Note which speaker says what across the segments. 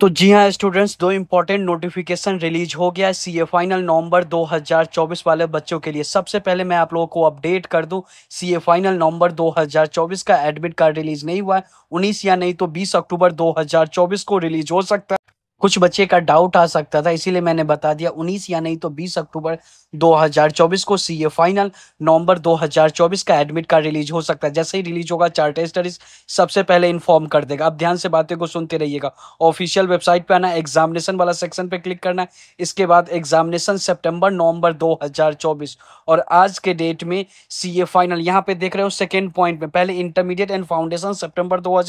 Speaker 1: तो जी हाँ स्टूडेंट्स दो इम्पॉर्टेंट नोटिफिकेशन रिलीज हो गया सी ए फाइनल नवंबर 2024 वाले बच्चों के लिए सबसे पहले मैं आप लोगों को अपडेट कर दूं सी ए फाइनल नवंबर 2024 का एडमिट कार्ड रिलीज नहीं हुआ है उन्नीस या नहीं तो 20 अक्टूबर 2024 को रिलीज हो सकता है कुछ बच्चे का डाउट आ सकता था इसीलिए मैंने बता दिया 19 या नहीं तो 20 अक्टूबर 2024 को सीए फाइनल नवंबर 2024 का एडमिट कार्ड रिलीज हो सकता है जैसे ही रिलीज होगा चार्टर स्टडीज सबसे पहले इन्फॉर्म कर देगा आप ध्यान से बातें को सुनते रहिएगा ऑफिशियल वेबसाइट पे आना एग्जामिनेशन वाला सेक्शन पे क्लिक करना है इसके बाद एग्जामिनेशन सेप्टेम्बर नवम्बर दो और आज के डेट में सी फाइनल यहाँ पे देख रहे हो सेकेंड पॉइंट में पहले इंटरमीडिएट एंड फाउंडेशन सेप्टेम्बर दो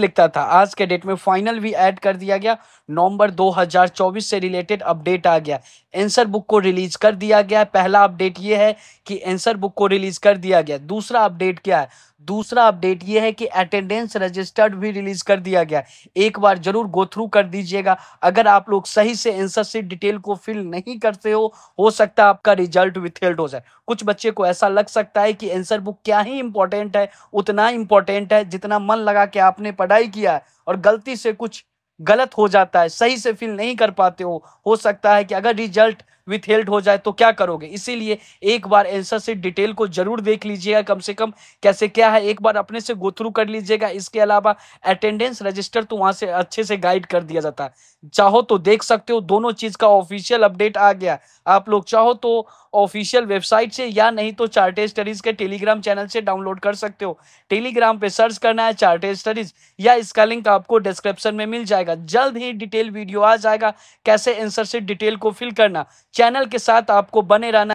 Speaker 1: लिखता था आज के डेट में फाइनल भी एड कर दिया गया नवंबर 2024 से रिलेटेड अपडेट आ गया एंसर बुक को रिलीज कर दिया गया पहला अपडेट ये है कि एंसर बुक को रिलीज कर दिया गया दूसरा अपडेट क्या है दूसरा अपडेट ये है कि अटेंडेंस रजिस्टर्ड भी रिलीज कर दिया गया एक बार जरूर गो थ्रू कर दीजिएगा अगर आप लोग सही से एंसर से डिटेल को फिल नहीं करते हो हो सकता है आपका रिजल्ट विथहेल्ड हो जाए कुछ बच्चे को ऐसा लग सकता है कि एंसर बुक क्या ही इंपॉर्टेंट है उतना इंपॉर्टेंट है जितना मन लगा के आपने पढ़ाई किया है और गलती से कुछ गलत हो जाता है सही से फील नहीं कर पाते हो हो सकता है कि अगर रिजल्ट विथहेल्ड हो जाए तो क्या करोगे इसीलिए एक बार एंसर से डिटेल को जरूर देख लीजिएगा कम से कम कैसे क्या है एक बार अपने से गोथ्रू कर लीजिएगा इसके अलावा अटेंडेंस रजिस्टर तो वहां से अच्छे से गाइड कर दिया जाता है चाहो तो देख सकते हो दोनों चीज का ऑफिशियल अपडेट आ गया आप लोग चाहो तो ऑफिशियल वेबसाइट से या नहीं तो चार्टे स्टडीज के टेलीग्राम चैनल से डाउनलोड कर सकते हो टेलीग्राम पे सर्च करना है चार्टे स्टडीज या इसका लिंक आपको डिस्क्रिप्शन में मिल जाएगा जल्द ही डिटेल वीडियो आ जाएगा कैसे आंसर से डिटेल को फिल करना चैनल के साथ आपको बने रहना